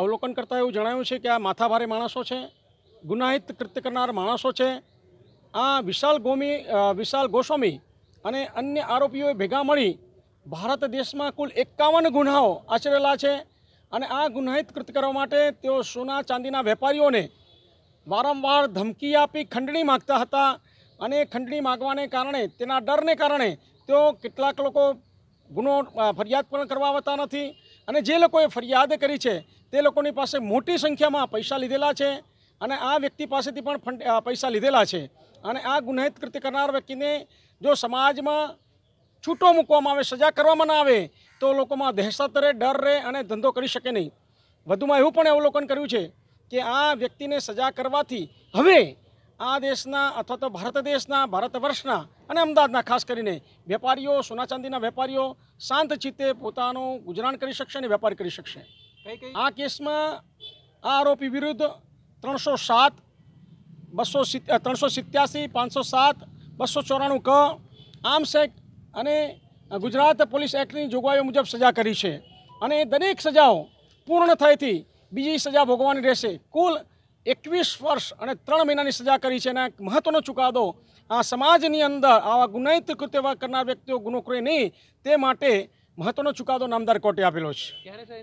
અવલોકન કરતાં એવું જણાયું છે કે આ માથાભારે માણસો છે ગુનાહિત કૃત્ય કરનાર માણસો છે આ વિશાલ ગોમી વિશાલ ગોસ્વામી અને અન્ય આરોપીઓએ ભેગા મળી ભારત દેશમાં કુલ એકાવન ગુનાઓ આચરેલા છે અને આ ગુનાહિત કૃત્ય કરવા માટે તેઓ સોના ચાંદીના વેપારીઓને વારંવાર ધમકી આપી ખંડણી માગતા હતા અને ખંડણી માગવાને કારણે તેના ડરને કારણે તેઓ કેટલાક લોકો ગુનો ફરિયાદ પણ કરવા આવતા નથી અને જે લોકોએ ફરિયાદ કરી છે તે લોકોની પાસે મોટી સંખ્યામાં પૈસા લીધેલા છે અને આ વ્યક્તિ પાસેથી પણ પૈસા લીધેલા છે અને આ ગુનાહિત કૃત્ય કરનાર વ્યક્તિને જો સમાજમાં છૂટો મૂકવામાં આવે સજા કરવામાં ના આવે તો લોકોમાં દહેશત રહે ડર રહે અને ધંધો કરી શકે નહીં વધુમાં એવું પણ અવલોકન કર્યું છે કે આ વ્યક્તિને સજા કરવાથી હવે આ દેશના અથવા તો ભારત દેશના ભારત વર્ષના અને અમદાવાદના ખાસ કરીને વેપારીઓ સોના ચાંદીના વેપારીઓ શાંત ચિત્તે પોતાનું ગુજરાન કરી શકશે અને વેપાર કરી શકશે આ કેસમાં આ આરોપી વિરુદ્ધ ત્રણસો સાત બસો ત્રણસો સિત્યાસી પાંચસો સાત બસો ચોરાણું ક આર્મ્સ એક્ટ અને ગુજરાત પોલીસ એક્ટની જોગવાઈઓ મુજબ સજા કરી છે અને દરેક સજાઓ પૂર્ણ થઈથી બીજી સજા ભોગવવાની રહેશે કુલ એકવીસ વર્ષ અને ત્રણ મહિનાની સજા કરી છે અને એક મહત્વનો ચુકાદો આ સમાજની અંદર આવા ગુનાહિત કૃત્ય કરનાર વ્યક્તિઓ ગુનો કરે નહીં તે માટે મહત્વનો ચુકાદો નામદાર કોર્ટે આપેલો છે